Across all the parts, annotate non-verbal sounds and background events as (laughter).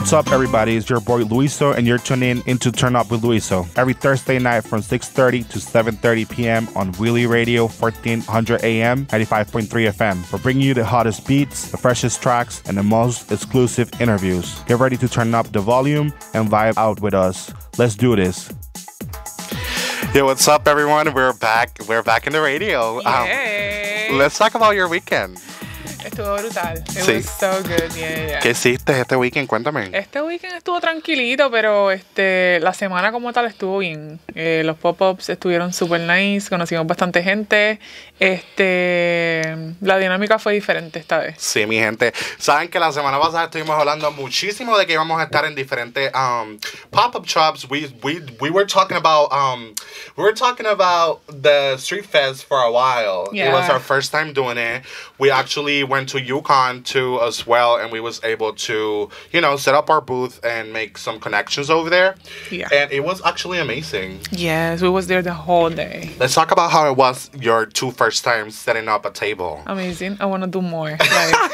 What's up, everybody? It's your boy Luiso, and you're tuning in into Turn Up with Luiso every Thursday night from 6:30 to 7:30 p.m. on Wheelie Radio 1400 AM, 95.3 FM. We're bringing you the hottest beats, the freshest tracks, and the most exclusive interviews. Get ready to turn up the volume and vibe out with us. Let's do this. Yo, what's up, everyone? We're back. We're back in the radio. Um, let's talk about your weekend. Estuvo brutal. sí. was so good. Yeah, yeah. ¿Qué hiciste este weekend? Cuéntame. Este weekend estuvo tranquilito, pero este la semana como tal estuvo bien. Eh, los pop-ups estuvieron super nice, conocimos bastante gente. Este la dinámica fue diferente esta vez. Sí, mi gente. Saben que la semana pasada estuvimos hablando muchísimo de que íbamos a estar en diferentes um, pop-up shops. We, we, we were talking about um, we were talking about the street fest for a while. Yeah. It was our first time doing it. We actually went to Yukon too as well, and we was able to you know set up our booth and make some connections over there. Yeah, and it was actually amazing. Yes, we was there the whole day. Let's talk about how it was your two first times setting up a table. Amazing. I want to do more. Like, (laughs)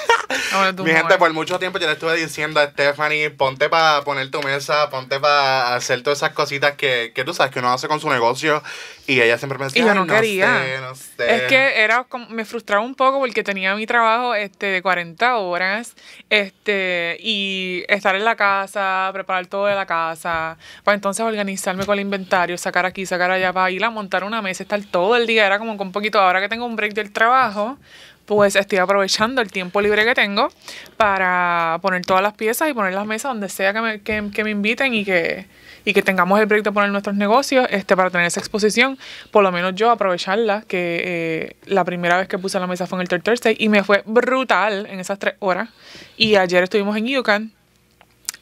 Mi gente, por mucho tiempo yo le estuve diciendo a Stephanie, ponte para poner tu mesa, ponte para hacer todas esas cositas que, que tú sabes que uno hace con su negocio Y ella siempre me decía, no, Sé, no sé. Es que era me frustraba un poco porque tenía mi trabajo este, de 40 horas este, y estar en la casa, preparar todo de la casa, para entonces organizarme con el inventario, sacar aquí, sacar allá, para ir a montar una mesa, estar todo el día. Era como que un poquito, ahora que tengo un break del trabajo, pues estoy aprovechando el tiempo libre que tengo para poner todas las piezas y poner las mesas donde sea que me, inviten y que, que tengamos el proyecto de poner nuestros negocios este, para tener esa exposición, por lo menos yo aprovecharla, que eh, la primera vez que puse la mesa fue en el Third Thursday y me fue brutal en esas tres horas. Y ayer estuvimos en Yucatán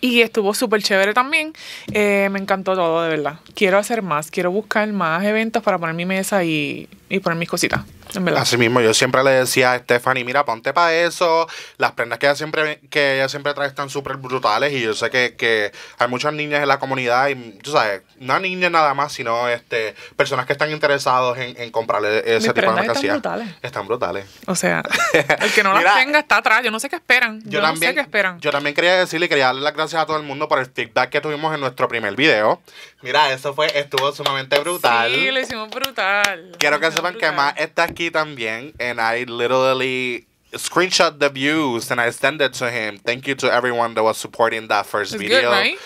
y estuvo súper chévere también. Eh, me encantó todo, de verdad. Quiero hacer más, quiero buscar más eventos para poner mi mesa y, y poner mis cositas. Así mismo, yo siempre le decía a Stephanie, mira, ponte para eso. Las prendas que ella siempre, que ella siempre trae están súper brutales y yo sé que, hay muchas niñas en la comunidad y, tú sabes, no niñas nada más, sino este personas que están interesados en, comprarle ese tipo de mercancía. Están brutales. Están brutales. O sea, (laughs) el que no las tenga está atrás. Yo no sé qué esperan. Yo, también, sé qué esperan. Yo también quería decirle y quería darle las gracias a todo el mundo por el feedback que tuvimos en nuestro primer video. Mira, eso fue, estuvo sumamente brutal. Sí, lo hicimos brutal. Quiero que sepan que más esta aquí aquí también, and I literally screenshot the views and I send it to him. Thank you to everyone that was supporting that first it's video. Good, right?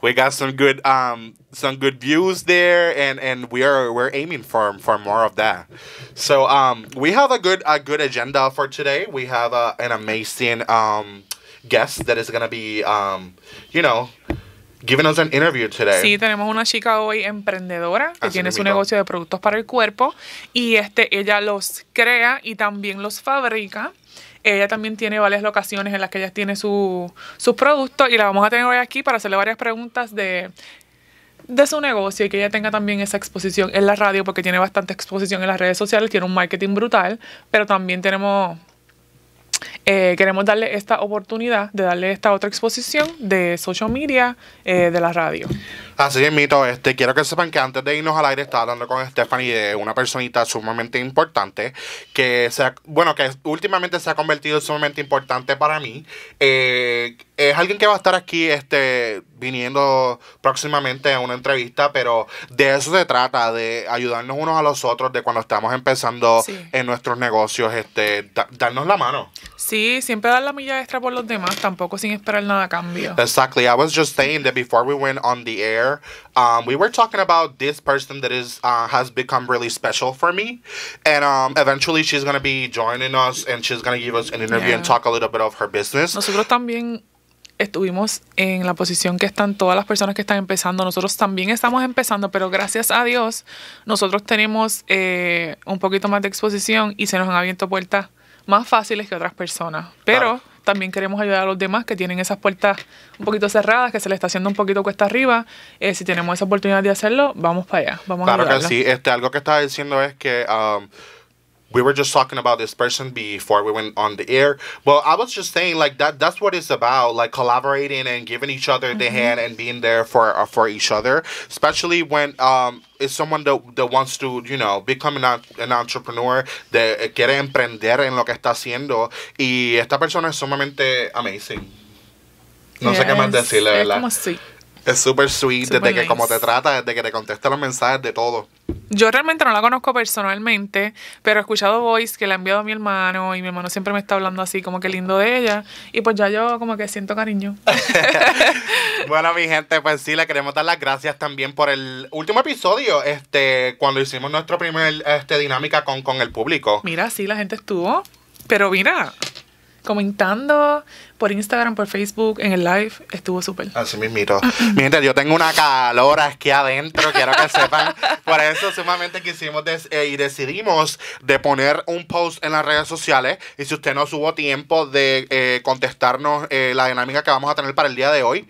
We got some good um some good views there and and we are we're aiming for for more of that. So um we have a good a good agenda for today. We have a, uh, an amazing um guest that is going to be um you know Sí, tenemos una chica hoy emprendedora que ah, tiene su negocio de productos para el cuerpo y este ella los crea y también los fabrica. Ella también tiene varias locaciones en las que ella tiene sus productos y la vamos a tener hoy aquí para hacerle varias preguntas de de su negocio y que ella tenga también esa exposición en la radio porque tiene bastante exposición en las redes sociales, tiene un marketing brutal, pero también tenemos eh, queremos darle esta oportunidad de darle esta otra exposición de social media, eh, de la radio. Así es, Mito. Este, quiero que sepan que antes de irnos al aire estaba hablando con Stephanie de una personita sumamente importante que, se bueno, que últimamente se ha convertido sumamente importante para mí. Eh, es alguien que va a estar aquí este, viniendo próximamente a una entrevista, pero de eso se trata, de ayudarnos unos a los otros, de cuando estamos empezando en nuestros negocios, este, darnos la mano. Sí, siempre dar la milla extra por los demás, tampoco sin esperar nada a cambio. Exactly. I was just saying that before we went on the air, um, we were talking about this person that is uh, has become really special for me, and um, eventually she's gonna be joining us and she's gonna give us an interview and talk a little bit of her business. Nosotros también estuvimos en la posición que están todas las personas que están empezando. Nosotros también estamos empezando, pero gracias a Dios nosotros tenemos eh, un poquito más de exposición y se nos han abierto puertas más fáciles que otras personas. Pero también queremos ayudar a los demás que tienen esas puertas un poquito cerradas, que se les está haciendo un poquito cuesta arriba. Eh, si tenemos esa oportunidad de hacerlo, vamos para allá. Vamos a claro que sí. Este, algo que estaba diciendo es que um, we were just talking about this person before we went on the air. Well, I was just saying like that that's what it's about, like collaborating and giving each other mm-hmm. the hand and being there for uh, for each other, especially when um is someone that, that wants to, you know, become an, an entrepreneur, that eh, quiere emprender en lo que está haciendo y esta persona es sumamente amazing. No yes. sé qué más decir, la verdad. Es como sweet. Es súper sweet, desde que como te trata, desde que te contesta los mensajes, de todo. Yo realmente no la conozco personalmente, pero he escuchado voice que le ha enviado a mi hermano y mi hermano siempre me está hablando así como que lindo de ella y pues ya yo como que siento cariño. (laughs) (laughs) bueno, mi gente, pues sí, le queremos dar las gracias también por el último episodio, este, cuando hicimos nuestro primer este dinámica con con el público. Mira, sí, la gente estuvo, pero mira, comentando por Instagram, por Facebook, en el live. Estuvo súper. Así mismito. Mientras yo tengo una calor aquí adentro, quiero que sepan. por eso sumamente quisimos eh, y decidimos de poner un post en las redes sociales. Y si usted no tuvo tiempo de eh, contestarnos eh, la dinámica que vamos a tener para el día de hoy,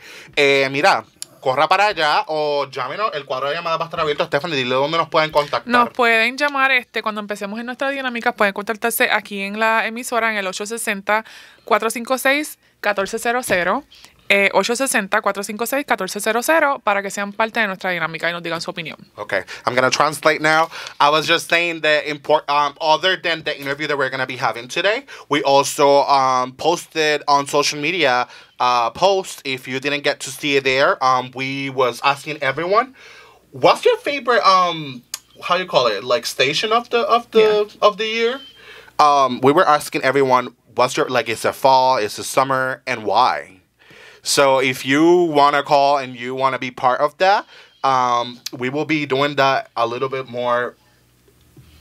mira, corra para allá o llámenos. El cuadro de llamada va a estar abierto. Stephanie, dile dónde nos pueden contactar. Nos pueden llamar este cuando empecemos en nuestra dinámica. Pueden contactarse aquí en la emisora en el 860 456 1400 eh, 860-456-1400 para que sean parte de nuestra dinámica y nos digan su opinión. Okay, I'm going to translate now. I was just saying that import, um, other than the interview that we're going to be having today, we also um, posted on social media uh, post. If you didn't get to see it there, um, we was asking everyone, what's your favorite, um, how you call it, like station of the of the yeah. of the year? Um, we were asking everyone, what's your like? Is it fall? Is it summer? And why? So if you want to call and you want to be part of that, um, we will be doing that a little bit more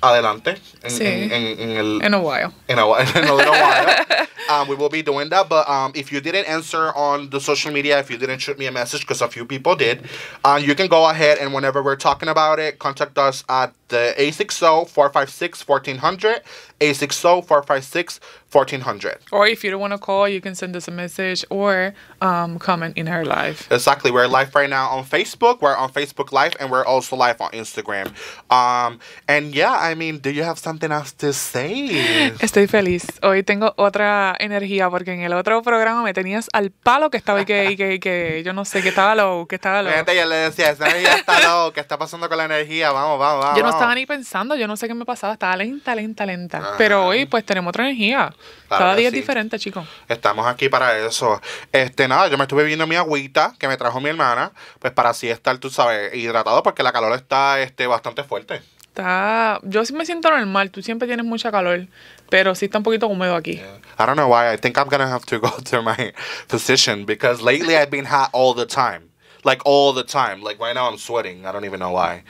adelante. sí. el, in a while. In a, while, (laughs) in a little while. (laughs) Um, we will be doing that. But um, if you didn't answer on the social media, if you didn't shoot me a message, because a few people did, uh, you can go ahead and whenever we're talking about it, contact us at the A60 456 1400. 860-456-1400. Or if you don't want to call, you can send us a message or um, comment in our live. Exactly. We're live right now on Facebook. We're on Facebook Live and we're also live on Instagram. Um, and yeah, I mean, do you have something else to say? Estoy feliz. Hoy tengo otra energía porque en el otro programa me tenías al palo que estaba y que, y que, y que yo no sé, que estaba low, que estaba low. Fíjate, yo le decía, esa energía está low, ¿qué está pasando con la energía? Vamos, vamos, vamos. Yo no estaba ni pensando, yo no sé qué me pasaba, estaba lenta, lenta, lenta. Pero hoy pues tenemos otra energía. Cada día es diferente, chicos. Estamos aquí para eso. Este, nada, yo me estuve viendo mi agüita que me trajo mi hermana, pues para así estar, tú sabes, hidratado porque la calor está este, bastante fuerte. Está, yo sí me siento normal, tú siempre tienes mucha calor, pero sí está un poquito húmedo aquí. No I don't know why, I think I'm gonna have to go (laughs) to my physician because lately I've been hot all the time like all the time. Like right now, I'm sweating. I don't even know why.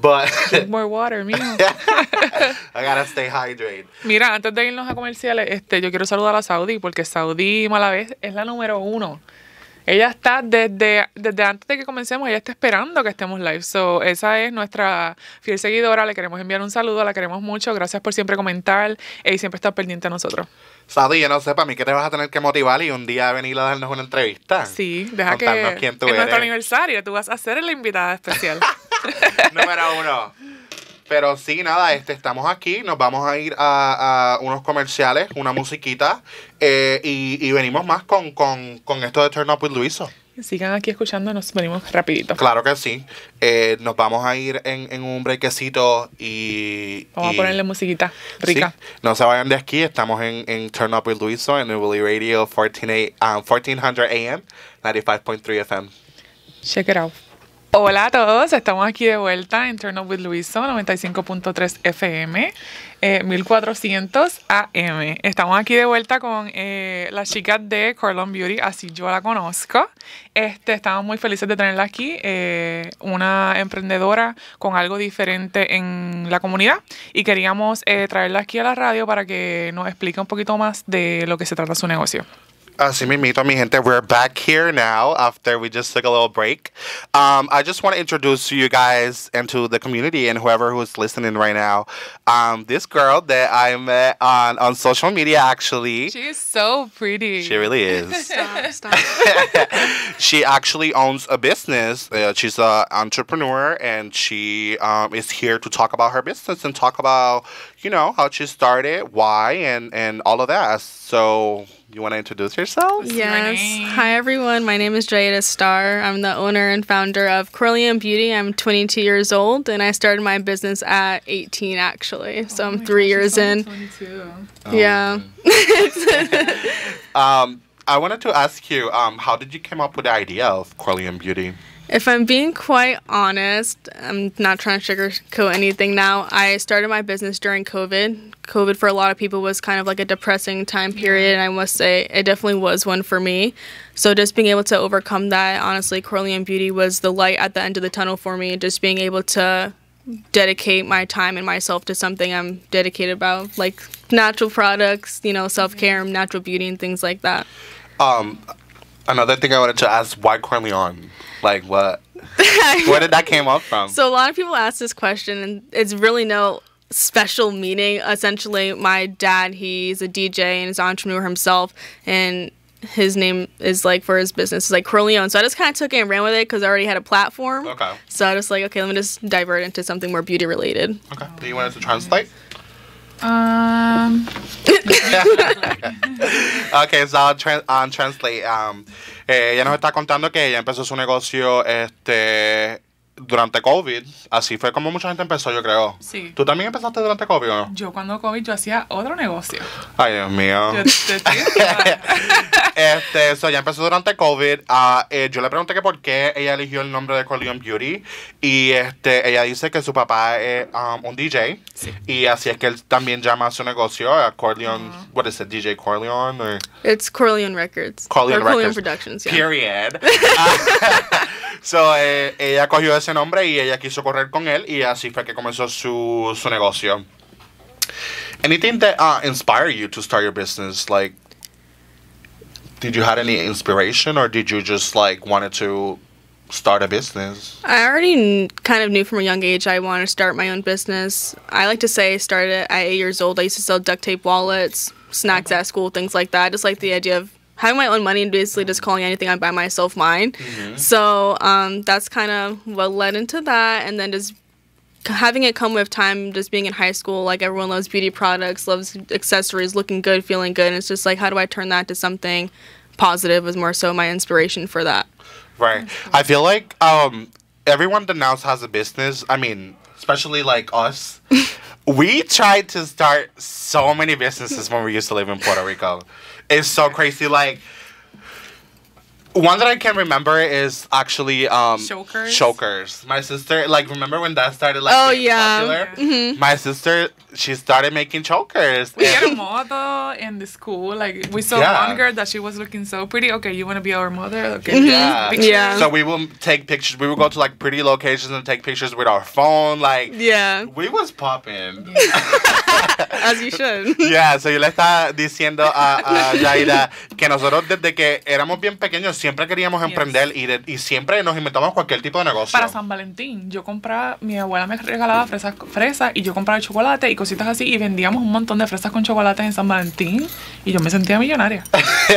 But more water, (laughs) I gotta stay hydrated. Mira, antes de irnos a comerciales, este, yo quiero saludar a Saudi porque Saudi vez, es la número uno. Ella está desde, desde antes de que comencemos, ella está esperando que estemos live. So, esa es nuestra fiel seguidora. Le queremos enviar un saludo, la queremos mucho. Gracias por siempre comentar y siempre estar pendiente a nosotros. Sadie, yo no sé, para mí que te vas a tener que motivar y un día venir a darnos una entrevista. Sí, deja Contarnos que quién nuestro aniversario tú vas a ser la invitada especial. (laughs) Número uno. Pero sí, nada, este, estamos aquí, nos vamos a ir a, unos comerciales, una musiquita, eh, y, venimos más con, con esto de Turn Up with Luiso sigan aquí escuchando, nos venimos rapidito. Claro que sí. Eh, nos vamos a ir en, en un brequecito y... Vamos a ponerle musiquita rica. Sí, no se vayan de aquí, estamos en, en Turn Up with Luiso en Newly Radio 14, 1400 AM, 95.3 FM. Check it out. Hola a todos, estamos aquí de vuelta en Turn Up with Luiso, 95.3 FM, 1400 AM. Estamos aquí de vuelta con eh, la chica de Corlon Beauty, así yo la conozco. Este, estamos muy felices de tenerla aquí, eh, una emprendedora con algo diferente en la comunidad y queríamos eh, traerla aquí a la radio para que nos explique un poquito más de lo que se trata su negocio. Así mismito, mi gente, we're back here now after we just took a little break. Um, I just want to introduce you guys and to the community and whoever who's listening right now. Um, this girl that I met on, on social media, actually. She's so pretty. She really is. (laughs) stop, stop. (laughs) she actually owns a business. Uh, she's an entrepreneur and she um, is here to talk about her business and talk about, you know, how she started, why, and, and all of that. So you want to introduce yourself? Yes. Hi, everyone. My name is Jayada Starr. I'm the owner and founder of Curlium Beauty. I'm 22 years old, and I started my business at 18, actually. So oh I'm three gosh, years in. 22. Oh. Yeah. (laughs) um, I wanted to ask you, um, how did you come up with the idea of Curlium Beauty? If I'm being quite honest, I'm not trying to sugarcoat anything now. I started my business during COVID. COVID for a lot of people was kind of like a depressing time period, and I must say it definitely was one for me. So just being able to overcome that, honestly, Corleone Beauty was the light at the end of the tunnel for me. Just being able to dedicate my time and myself to something I'm dedicated about, like natural products, you know, self care, mm-hmm. natural beauty, and things like that. Um, another thing I wanted to ask: Why Corleone? Like what? (laughs) Where did that came up from? So a lot of people ask this question, and it's really no special meaning. Essentially, my dad, he's a DJ and is an entrepreneur himself, and his name is like for his business is like Corleone. So I just kind of took it and ran with it because I already had a platform. Okay. So I just like okay, let me just divert into something more beauty related. Okay. Do you want us to translate? Um. (laughs) okay, so I'll, translate. Um, eh, ella nos está contando que ella empezó su negocio este, durante COVID, así fue como mucha gente empezó, yo creo. Sí. ¿Tú también empezaste durante COVID o no? Yo cuando COVID yo hacía otro negocio. Ay, Dios mío. (laughs) este, eso ya empezó durante COVID. Uh, eh, yo le pregunté que por qué ella eligió el nombre de Corleone Beauty y este, ella dice que su papá es um, un DJ sí. y así es que él también llama a su negocio a Corleone, uh -huh. what is it, DJ Corleone? It's Corleone Records. Corleone Records. Corleone Productions, yeah. Period. (laughs) so, eh, ella cogió ese ese nombre y ella quiso correr con él y así fue que comenzó su, su negocio. Anything that uh, inspired you to start your business? Like, did you have any inspiration or did you just like wanted to start a business? I already kind of knew from a young age I wanted to start my own business. I like to say I started at eight years old. I used to sell duct tape wallets, snacks uh-huh. at school, things like that. I just like the idea of having my own money and basically just calling anything I buy myself mine. Mm-hmm. So um, that's kind of what led into that, and then just having it come with time just being in high school like everyone loves beauty products loves accessories looking good feeling good and it's just like how do i turn that to something positive was more so my inspiration for that right i feel like um, everyone that now has a business i mean especially like us (laughs) we tried to start so many businesses when we used to live in puerto rico it's so crazy. Like one that I can remember is actually um Chokers. Chokers. My sister, like, remember when that started? Like, oh yeah. Mm-hmm. My sister, she started making chokers. We had a model in the school. Like, we saw yeah. one girl that she was looking so pretty. Okay, you want to be our mother? Okay. Mm-hmm. Yeah. yeah. So we will take pictures. We would go to like pretty locations and take pictures with our phone. Like, yeah. We was popping. Yeah. (laughs) (laughs) As you should. yo le estaba diciendo a, a Yaira que nosotros desde que éramos bien pequeños siempre queríamos emprender y, y, siempre nos inventamos cualquier tipo de negocio. Para San Valentín, yo compraba, mi abuela me regalaba fresas, fresas y yo compraba chocolate y cositas así y vendíamos un montón de fresas con chocolate en San Valentín y yo me sentía millonaria.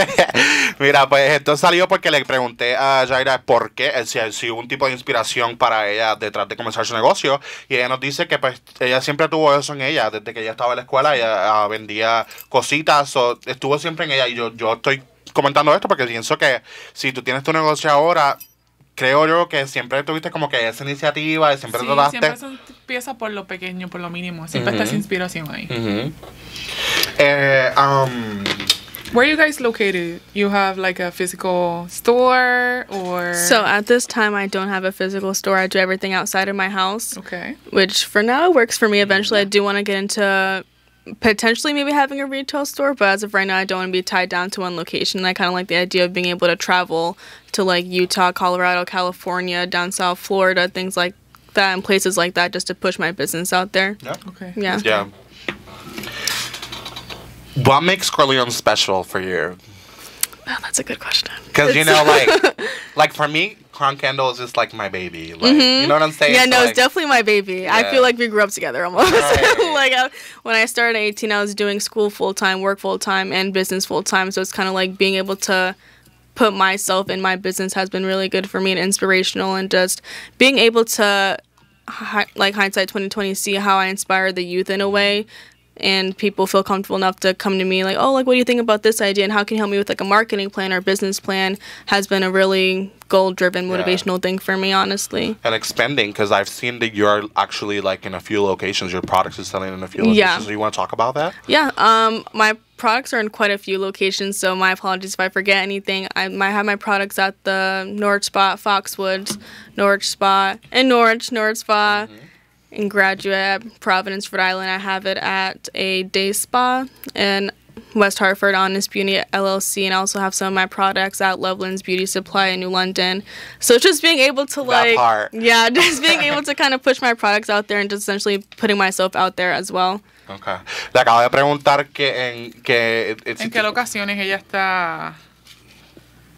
(laughs) Mira, pues esto salió porque le pregunté a Yaira por qué, eh, si, si hubo un tipo de inspiración para ella detrás de comenzar su negocio y ella nos dice que pues ella siempre tuvo eso en ella desde que ella estaba en la escuela, y ah, vendía cositas, o estuvo siempre en ella. Y yo, yo estoy comentando esto porque pienso que si tú tienes tu negocio ahora, creo yo que siempre tuviste como que esa iniciativa y siempre sí, Siempre empieza por lo pequeño, por lo mínimo. Siempre está inspiración ahí. eh, um, Where are you guys located? You have like a physical store or So at this time I don't have a physical store. I do everything outside of my house. Okay. Which for now works for me. Eventually yeah. I do want to get into potentially maybe having a retail store, but as of right now I don't want to be tied down to one location. I kind of like the idea of being able to travel to like Utah, Colorado, California, down south Florida, things like that and places like that just to push my business out there. Yeah. Okay. Yeah. Yeah. What makes Corleone special for you? Oh, that's a good question. Because you know, like, (laughs) like for me, Crown Candle is just like my baby. Like, mm-hmm. you know what I'm saying? Yeah, it's no, like, it's definitely my baby. Yeah. I feel like we grew up together almost. (laughs) Right. like I, when I started at 18, I was doing school full time, work full time, and business full time. So it's kind of like being able to put myself in my business has been really good for me and inspirational, and just being able to. Hi, like hindsight 2020 see how i inspire the youth in a way and people feel comfortable enough to come to me like, oh, like what do you think about this idea and how can you help me with like a marketing plan or business plan has been a really goal driven motivational yeah. thing for me honestly and expanding because i've seen that you're actually like in a few locations your products are selling in a few locations yeah. so you want to talk about that yeah um my products are in quite a few locations so my apologies if i forget anything i might have my products at the norwich spot foxwoods norwich spot and norwich norwich spot mm -hmm in graduate Providence, Rhode Island. I have it at a day spa in West Hartford Honest Beauty LLC, and I also have some of my products at Loveland's Beauty Supply in New London. So just being able to like, (laughs) yeah, (laughs) just being able to kind of push my products out there and just essentially putting myself out there as well. Okay. Le acabo de preguntar que en que en qué locaciones ella está.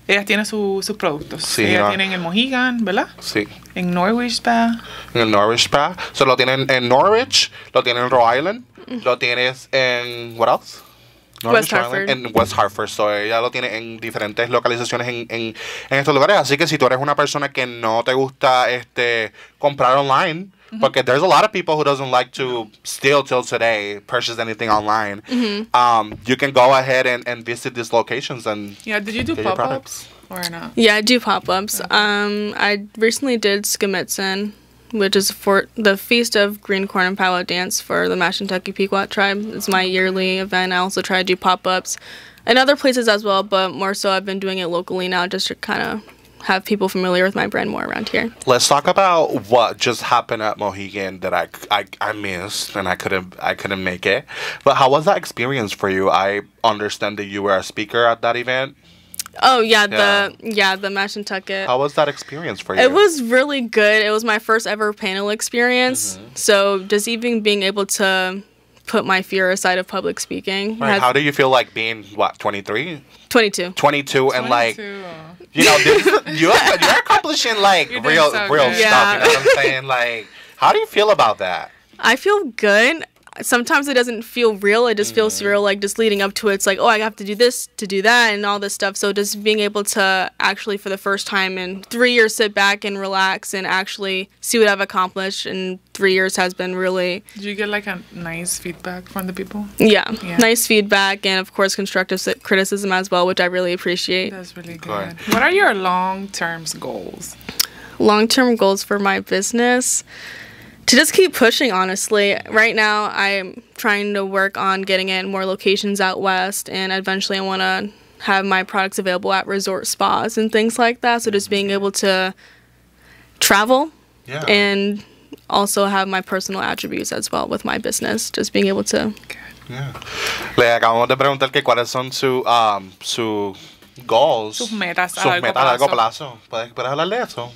Ella tiene su, sus productos. Sí, ella no. tiene en el Mojigan, ¿verdad? Sí. en Norwich Spa. En Norwich Spa. So, lo tienen en Norwich, lo tienen en Rhode Island, lo tienes en. ¿What else? West Hartford. En West Hartford. So, ella lo tiene en diferentes localizaciones en, en, en estos lugares. Así que si tú eres una persona que no te gusta este comprar online Mm-hmm. there's a lot of people who doesn't like to still till today purchase anything online. Mm-hmm. Um, you can go ahead and, and visit these locations and yeah. Did you do pop ups or not? Yeah, I do pop ups. Okay. Um, I recently did Skimitzen which is for the Feast of Green Corn and powwow Dance for the Mashantucky Pequot tribe. It's my yearly event. I also try to do pop ups in other places as well, but more so I've been doing it locally now just to kind of have people familiar with my brand more around here. Let's talk about what just happened at Mohegan that I, I, I missed and I couldn't I couldn't make it. But how was that experience for you? I understand that you were a speaker at that event. Oh yeah, yeah, the yeah the Mashantucket. How was that experience for you? It was really good. It was my first ever panel experience. Mm-hmm. So just even being able to put my fear aside of public speaking. Right. How do you feel like being what 23? 22. 22 and 22. like you know, this, (laughs) you're, you're accomplishing like real so real stuff. You know what I'm saying? Like, how do you feel about that? I feel good sometimes it doesn't feel real. It just mm feels surreal, mm-hmm. like just leading up to it. It's like, oh, I have to do this to do that and all this stuff. So just being able to actually, for the first time in three years, sit back and relax and actually see what I've accomplished in three years has been really. Did you get like a nice feedback from the people? Yeah, yeah. nice feedback and of course constructive criticism as well, which I really appreciate. That's really good. What are your long term goals? Long term goals for my business to just keep pushing honestly right now i'm trying to work on getting it in more locations out west and eventually i want to have my products available at resort spas and things like that so just being able to travel yeah. and also have my personal attributes as well with my business just being able to yeah. le acabamos de preguntar que cuáles son su um, su goals sus metas, a, largo a largo plazo, Puedes, puedes hablarle de eso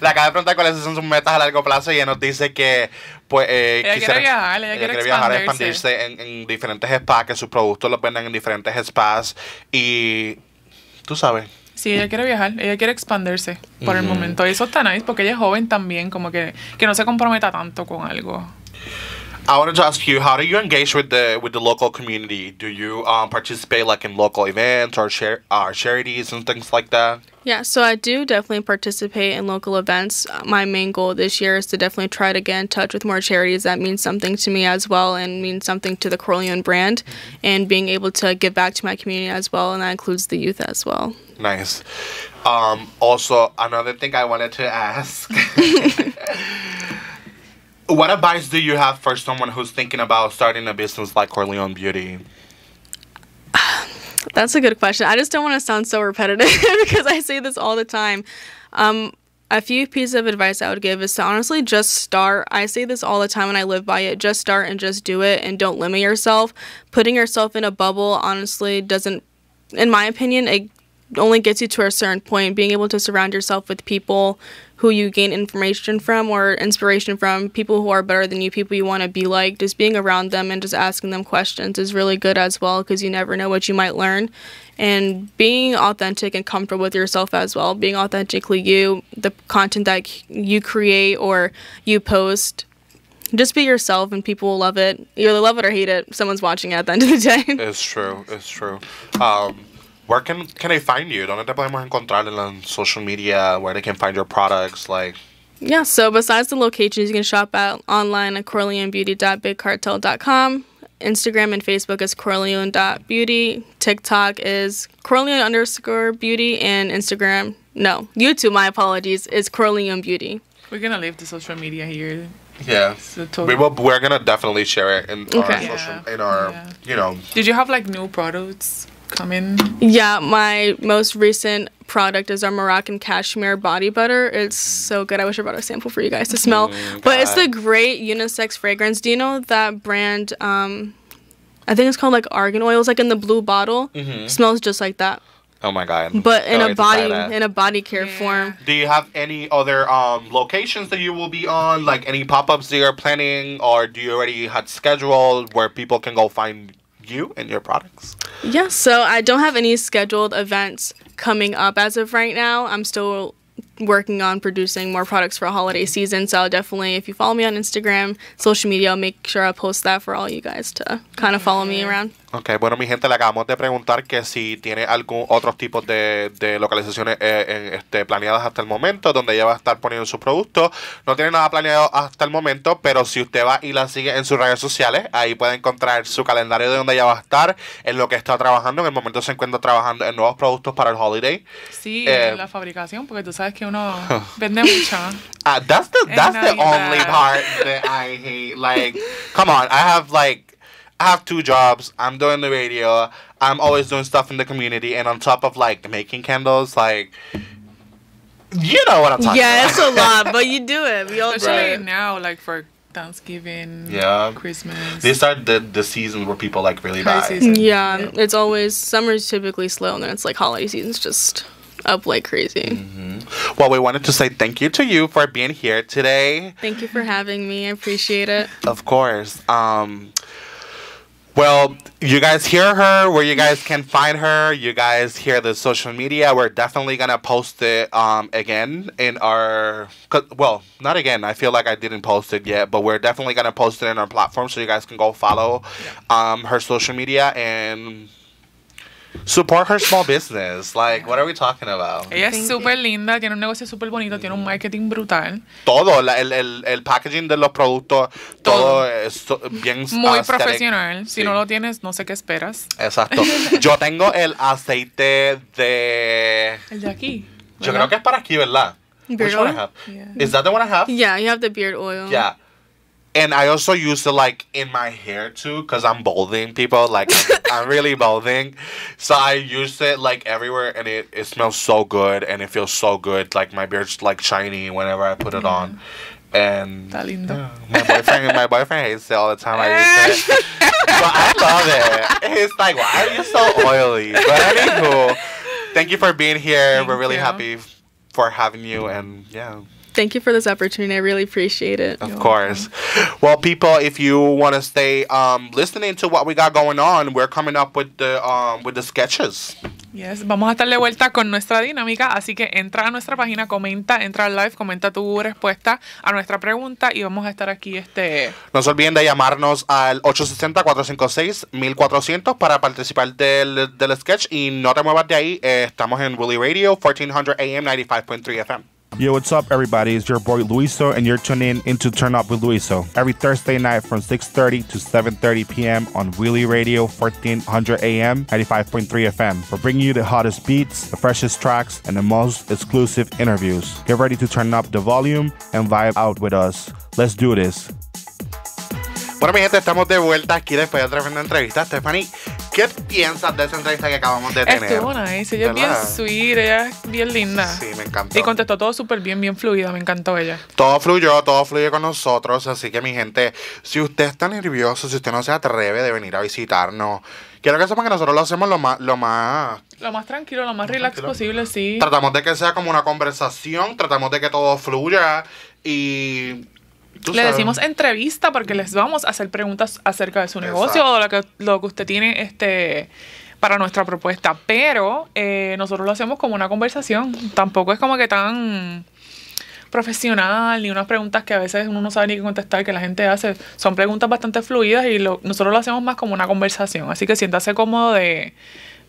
la (laughs) acaba de preguntar cuáles son sus metas a largo plazo y ella nos dice que pues eh, ella quiere viajar, ella, quiere, expandirse en, diferentes spas, que sus productos los vendan en diferentes spas y tú sabes. Sí, ella quiere viajar, ella quiere expandirse por el momento. Y eso está nice porque ella es joven también, como que, que no se comprometa tanto con algo. I wanted to ask you, how do you engage with the with the local community? Do you um, participate like in local events or share uh, charities and things like that? Yeah, so I do definitely participate in local events. Uh, my main goal this year is to definitely try to get in touch with more charities that mean something to me as well and mean something to the Corleone brand mm -hmm. and being able to give back to my community as well, and that includes the youth as well. Nice. Um, also, another thing I wanted to ask. (laughs) (laughs) What advice do you have for someone who's thinking about starting a business like Corleone Beauty? (sighs) That's a good question. I just don't want to sound so repetitive (laughs) because I say this all the time. Um, a few pieces of advice I would give is to honestly just start. I say this all the time and I live by it. Just start and just do it and don't limit yourself. Putting yourself in a bubble honestly doesn't in my opinion it only gets you to a certain point. Being able to surround yourself with people who you gain information from or inspiration from, people who are better than you, people you want to be like, just being around them and just asking them questions is really good as well because you never know what you might learn. And being authentic and comfortable with yourself as well, being authentically you, the content that you create or you post just be yourself and people will love it. You either love it or hate it. Someone's watching it at the end of the day. it's true. It's true. Um, where can can they find you? ¿Dónde te podemos encontrar on social media? Where they can find your products? Like yeah, so besides the locations, you can shop at online at corleonbeauty.bigcartel.com. Instagram and Facebook is corleone.beauty. TikTok is corleone underscore beauty. And Instagram, no, YouTube, my apologies, is corleone beauty. We're going to leave the social media here. Yeah. So we will, we're going to definitely share it in okay. our, yeah. social, in our yeah. you know. Did you have like new products? in? Yeah, my most recent product is our Moroccan cashmere body butter. It's so good. I wish I brought a sample for you guys to (laughs) smell. Mm, but it's the great unisex fragrance. Do you know that brand? Um, I think it's called like argan oil. It's like in the blue bottle. Mm-hmm. Smells just like that. Oh my god! But in a body in a body care yeah. form. Do you have any other um, locations that you will be on? Like any pop ups that you're planning, or do you already had scheduled where people can go find you and your products? Yeah, so I don't have any scheduled events coming up as of right now. I'm still working on producing more products for holiday season. So I'll definitely, if you follow me on Instagram, social media, I'll make sure I post that for all you guys to kind of follow me around. Ok, bueno, mi gente, le acabamos de preguntar que si tiene algún otro tipo de, de localizaciones eh, en, este, planeadas hasta el momento, donde ella va a estar poniendo sus productos. No tiene nada planeado hasta el momento, pero si usted va y la sigue en sus redes sociales, ahí puede encontrar su calendario de donde ella va a estar, en lo que está trabajando. En el momento se encuentra trabajando en nuevos productos para el holiday. Sí, eh, la fabricación, porque tú sabes que uno (laughs) vende mucho. Ah, that's the, that's the only part that I hate. Like, come on, I have like. I have two jobs. I'm doing the radio. I'm always doing stuff in the community, and on top of like making candles, like you know what I'm talking yeah, about. Yeah, it's a lot, (laughs) but you do it. We all Especially it. now, like for Thanksgiving, yeah, Christmas. These are the the seasons where people like really buy. Yeah, yeah, it's always summer's typically slow, and then it's like holiday season's just up like crazy. Mm-hmm. Well, we wanted to say thank you to you for being here today. Thank you for having me. I appreciate it. Of course. Um, well, you guys hear her where you guys can find her. You guys hear the social media. We're definitely gonna post it um, again in our well, not again. I feel like I didn't post it yet, but we're definitely gonna post it in our platform so you guys can go follow um, her social media and Support her small business. Like, what are we talking about? Ella es súper linda, tiene un negocio super bonito, tiene un marketing brutal. Todo, el, packaging de los productos, todo, es bien Muy profesional. Si no lo tienes, no sé qué esperas. Exacto. (laughs) Yo tengo el aceite de. El de aquí. Yo creo que es para aquí, ¿verdad? Beard Which oil? one I have? Yeah. Is that the one I have? Yeah, you have the beard oil. Yeah. and I also used it like in my hair too, cause I'm balding, people. Like I'm, (laughs) I'm really balding, so I used it like everywhere, and it, it smells so good, and it feels so good. Like my beard's like shiny whenever I put it on, mm. and yeah, my boyfriend my boyfriend hates it all the time. I use it, (laughs) but I love it. He's like, why are you so oily? But anywho, thank you for being here. Thank We're really you. happy for having you, and yeah. Thank you for this opportunity. I really appreciate it. Of course. Well, people, if you want to stay um, listening to what we got going on, we're coming up with the um, with the sketches. Yes, vamos a darle vuelta con nuestra dinámica, así que entra a nuestra página, comenta, entra al live, comenta tu respuesta a nuestra pregunta y vamos a estar aquí este... No se olviden de llamarnos al 860-456-1400 para participar del, sketch y no te muevas de ahí, eh, estamos en Willy Radio, 1400 AM, 95.3 FM. Yo, what's up, everybody? It's your boy Luiso, and you're tuning in into Turn Up with Luiso every Thursday night from 6:30 to 7:30 p.m. on Wheelie Radio 1400 AM, 95.3 FM. We're bringing you the hottest beats, the freshest tracks, and the most exclusive interviews. Get ready to turn up the volume and vibe out with us. Let's do this. Bueno, mi gente, estamos de vuelta aquí después de tremenda entrevista. Stephanie, ¿qué piensas de esa entrevista que acabamos de tener? Estuvo ella es bien sweet, ella es bien linda. Sí, me encantó. Y contestó todo súper bien, bien fluida, me encantó ella. Todo fluyó, todo fluye con nosotros, así que mi gente, si usted está nervioso, si usted no se atreve de venir a visitarnos, quiero que sepan que nosotros lo hacemos lo más... Lo más lo más tranquilo, lo más relax posible, sí. Tratamos de que sea como una conversación, tratamos de que todo fluya y le decimos entrevista porque les vamos a hacer preguntas acerca de su negocio o lo que, lo que usted tiene este para nuestra propuesta. Pero eh, nosotros lo hacemos como una conversación. Tampoco es como que tan profesional ni unas preguntas que a veces uno no sabe ni qué contestar, que la gente hace. Son preguntas bastante fluidas y nosotros lo hacemos más como una conversación. Así que siéntase cómodo de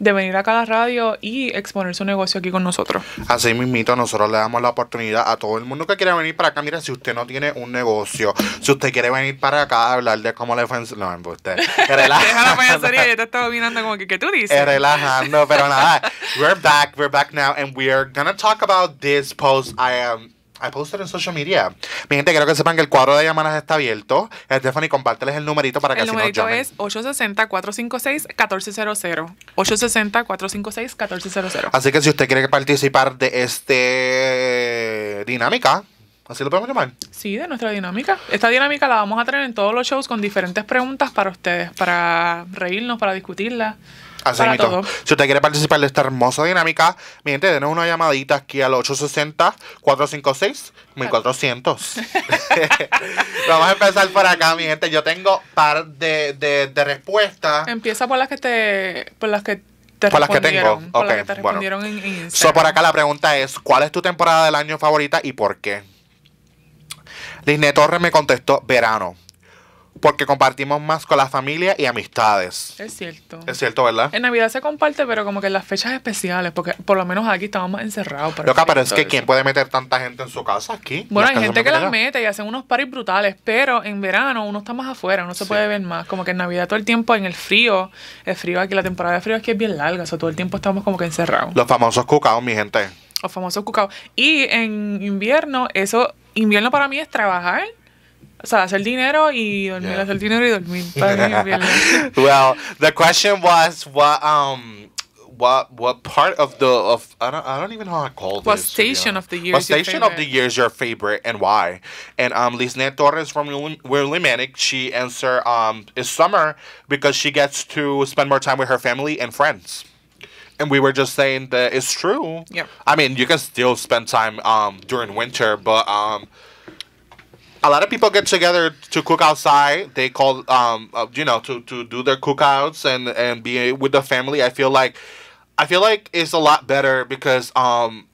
de venir acá a la radio y exponer su negocio aquí con nosotros. Así mismito, nosotros le damos la oportunidad a todo el mundo que quiera venir para acá. Mira, si usted no tiene un negocio, si usted quiere venir para acá a hablar de cómo le fue... No, pues usted. Relajando. Deja la payasería, yo te estaba mirando como que, ¿qué tú dices? Relajando, pero nada. We're back, we're back now, and we're gonna talk about this post I am... I posted en social media. Mi gente, quiero que sepan que el cuadro de llamadas está abierto. Stephanie, compárteles el numerito para que el nos llamen. El número es 860-456-1400. 860-456-1400. Así que si usted quiere participar de este dinámica, ¿Así lo podemos llamar? Sí, de nuestra dinámica. Esta dinámica la vamos a tener en todos los shows con diferentes preguntas para ustedes, para reírnos, para discutirla, Así Si usted quiere participar de esta hermosa dinámica, mi gente, denos una llamadita aquí al 860-456-1400. (laughs) Vamos a empezar por acá, mi gente. Yo tengo par de, respuestas. Empieza por las que te. Por las que te por las que tengo. respondieron en Instagram. por acá la pregunta es: ¿Cuál es tu temporada del año favorita y por qué? Lisne Torres me contestó verano porque compartimos más con la familia y amistades. Es cierto. Es cierto, ¿verdad? En Navidad se comparte, pero como que en las fechas especiales, porque por lo menos aquí estábamos encerrados. Pero Loca, pero es que ¿quién puede meter tanta gente en su casa aquí? Bueno, hay gente que las mete y hacen unos paris brutales, pero en verano uno está más afuera, uno se puede ver más. Como que en Navidad todo el tiempo en el frío, es frío aquí, la temporada de frío aquí es bien larga, o todo el tiempo estamos como que encerrados. Los famosos cucaos, mi gente. Los famosos cucaos. Y en invierno, eso, invierno para mí es trabajar O sea, hacer dinero y dormir, yeah. hacer dinero y dormir. (laughs) well, the question was what um what what part of the of I don't I don't even know how to call what this. station of the year? What station of the year is your favorite and why? And um, Lisnet Torres from Willimantic, she answered um is summer because she gets to spend more time with her family and friends. And we were just saying that it's true. Yeah. I mean, you can still spend time um during winter, but um a lot of people get together to cook outside. They call, um, uh, you know, to, to do their cookouts and and be with the family. I feel like, I feel like it's a lot better because, um,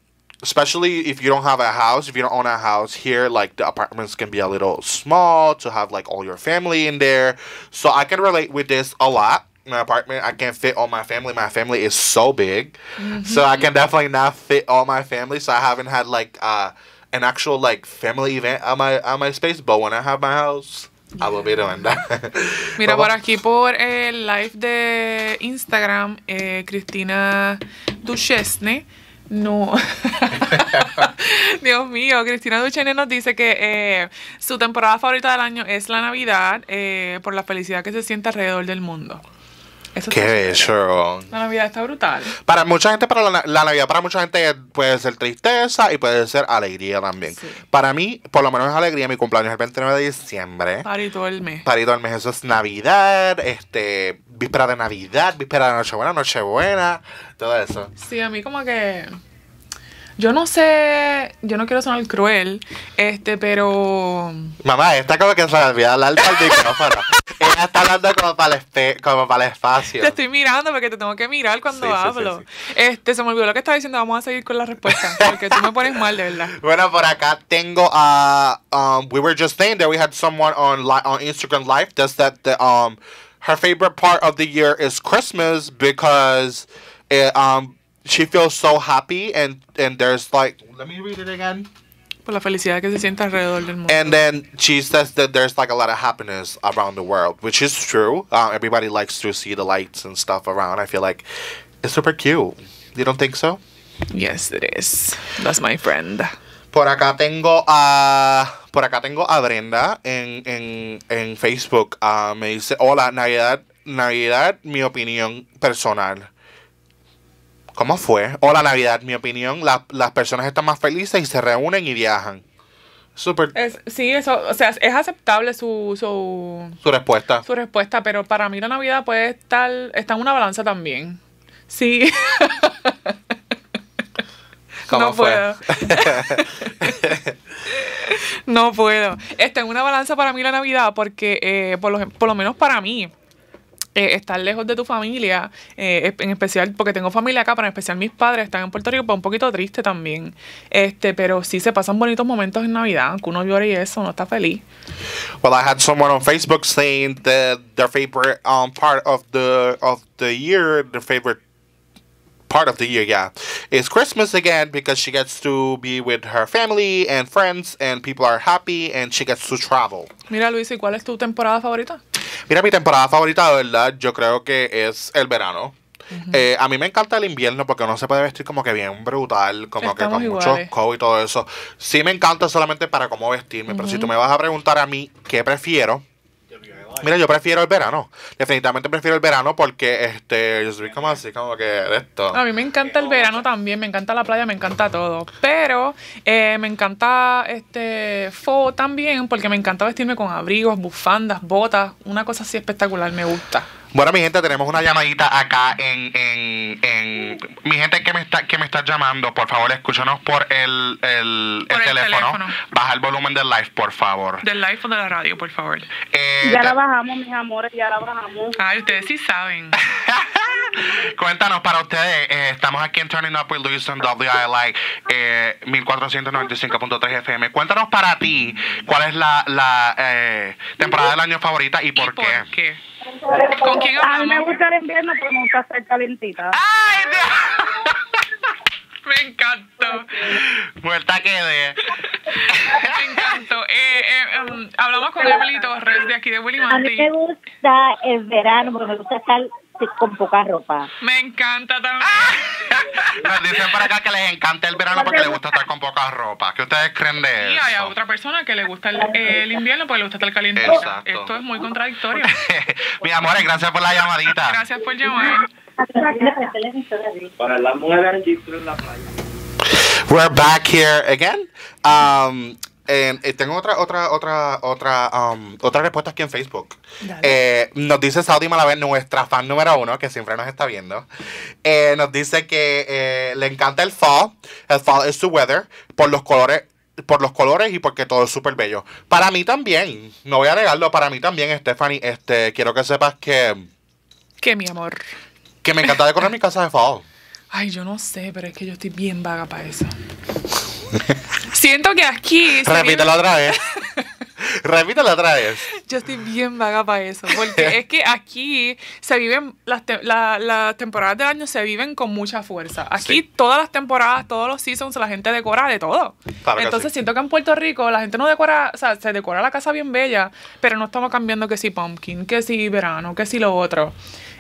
especially if you don't have a house, if you don't own a house here, like the apartments can be a little small to have like all your family in there. So I can relate with this a lot. My apartment, I can't fit all my family. My family is so big, mm-hmm. so I can definitely not fit all my family. So I haven't had like. Uh, an actual like family event my space, but when I have my house, be (laughs) Mira, por aquí por el live de Instagram, eh, Cristina Duchesne. No. (laughs) Dios mío, Cristina Duchesne nos dice que eh, su temporada favorita del año es la Navidad eh, por la felicidad que se siente alrededor del mundo. Eso Qué bello. La Navidad está brutal. Para mucha gente, para la, Navidad, para mucha gente puede ser tristeza y puede ser alegría también. Para mí, por lo menos es alegría. Mi cumpleaños es el 29 de diciembre. Parito todo el mes. Parito todo el mes. Eso es Navidad, este, víspera de Navidad, víspera de Nochebuena, Nochebuena, todo eso. Sí, a mí como que yo no sé, yo no quiero sonar cruel, este, pero... Mamá, esta como que se me olvidó hablar al micrófono. (laughs) Ella está hablando como para, el como para el espacio. Te estoy mirando porque te tengo que mirar cuando hablo. este, se me olvidó lo que estaba diciendo, vamos a seguir con la respuesta, (laughs) porque tú me pones mal, de verdad. Bueno, por acá tengo a... Uh, um, we were just saying that we had someone on, on Instagram Live that the, um, her favorite part of the year is Christmas because... um, she feels so happy and and there's like let me read it again. Por la felicidad que se siente alrededor del mundo. And then she says that there's like a lot of happiness around the world, which is true. Uh, everybody likes to see the lights and stuff around. I feel like it's super cute. You don't think so? Yes, it is. That's my friend. Por acá tengo a por acá tengo a Brenda en, en, en Facebook. Uh, me dice, hola, Navidad, Navidad, mi opinión personal. ¿Cómo fue? O la Navidad, mi opinión, las personas están más felices y se reúnen y viajan. Super. Es, sí, eso, o sea, es aceptable su, su, su, respuesta. Su respuesta, pero para mí la Navidad puede estar, está en una balanza también. Sí. (laughs) ¿Cómo no puedo. (laughs) no puedo. Está en una balanza para mí la Navidad porque, eh, por, lo, por lo menos para mí, eh, estar lejos de tu familia, eh, en especial, porque tengo familia acá, pero en especial mis padres están en Puerto Rico, pues un poquito triste también. Este, pero sí se pasan bonitos momentos en Navidad, que uno llora y eso, uno está feliz. Well, I had someone on Facebook saying that their favorite um, part the of the year, part of the year, yeah, Christmas again because she gets to be with her family and friends and people are happy and she gets to travel. Mira, Luis, ¿y cuál es tu temporada favorita? Mira, mi temporada favorita, de verdad, yo creo que es el verano. Eh, a mí me encanta el invierno porque uno se puede vestir como que bien brutal, como que con mucho COVID y todo eso. Sí me encanta solamente para cómo vestirme, pero si tú me vas a preguntar a mí qué prefiero, Mira, yo prefiero el verano. Definitivamente prefiero el verano porque este, yo soy como así, como que de esto. A mí me encanta el verano también, me encanta la playa, me encanta todo. Pero eh, me encanta este fo también porque me encanta vestirme con abrigos, bufandas, botas, una cosa así espectacular me gusta. Bueno, mi gente, tenemos una llamadita acá en, en, en... mi gente que me está que me está llamando, por favor, escúchanos por el, teléfono. Baja el volumen del live, por favor. Del live o de la radio, por favor. Eh, ya la bajamos, mis amores, ya la bajamos. Ay, ustedes sí saben. (laughs) cuéntanos para ustedes. Eh, estamos aquí en Turning Up with Luis en WILI 1495.3 FM. Cuéntanos para ti cuál es la, eh, temporada del año favorita y por, qué? ¿Con quién hablamos? A mí me gusta el invierno, pero me gusta estar calentita. ¡Ay, Dios! (laughs) me encantó. Vuelta que de. me encantó. Eh, em, hablamos con Emily Torres de aquí de Willy Martín. A mí me gusta el verano porque me gusta estar con poca ropa. Me encanta también. (laughs) Nos dicen para acá que les encanta el verano porque les gusta estar con poca ropa. ¿Qué ustedes creen de eso? Y hay otra persona que le gusta el, invierno porque le gusta estar caliente. Esto es muy contradictorio. (laughs) Mi amor gracias por la llamadita. Gracias por llamar. Para la mujer en la playa. We're back here again. Um, eh, eh, tengo otra, otra, otra, otra, um, otra respuesta aquí en Facebook. Eh, nos dice Saudi Malaver, nuestra fan número uno, que siempre nos está viendo. nos dice que le encanta el fall. El fall is the weather por los colores por los colores y porque todo es súper bello. Para mí también, no voy a negarlo, para mí también, Stephanie, este, quiero que sepas que... Que mi amor. Que me encanta decorar mi casa de fall. Ay, yo no sé, pero es que yo estoy bien vaga para eso. Siento que aquí. Repítelo otra vez. (laughs) Repítelo otra vez. Yo estoy bien vaga para eso. Porque es que aquí se viven. Las, temporadas del año se viven con mucha fuerza. Aquí todas las temporadas, todos los seasons, la gente decora de todo. Entonces siento que en Puerto Rico la gente no decora. O sea, se decora la casa bien bella, pero no estamos cambiando que si pumpkin, que si verano, que si lo otro